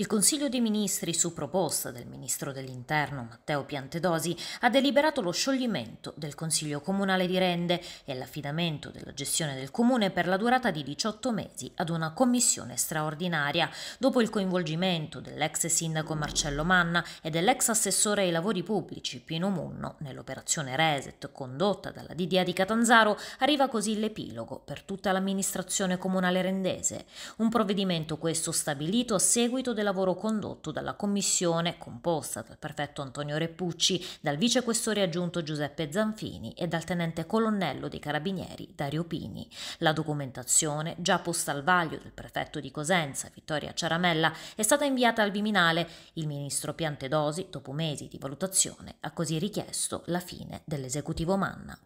Il Consiglio dei Ministri, su proposta del Ministro dell'Interno Matteo Piantedosi, ha deliberato lo scioglimento del Consiglio Comunale di Rende e l'affidamento della gestione del Comune per la durata di 18 mesi ad una commissione straordinaria, dopo il coinvolgimento dell'ex sindaco Marcello Manna e dell'ex assessore ai lavori pubblici Pino Munno nell'operazione Reset condotta dalla DDA di Catanzaro, arriva così l'epilogo per tutta l'amministrazione comunale rendese. Un provvedimento questo stabilito a seguito della lavoro condotto dalla commissione composta dal prefetto Antonio Repucci, dal vicequestore aggiunto Giuseppe Zanfini e dal tenente colonnello dei carabinieri Dario Pini. La documentazione, già posta al vaglio del prefetto di Cosenza Vittoria Ciaramella, è stata inviata al Viminale. Il ministro Piantedosi, dopo mesi di valutazione, ha così richiesto la fine dell'esecutivo Manna.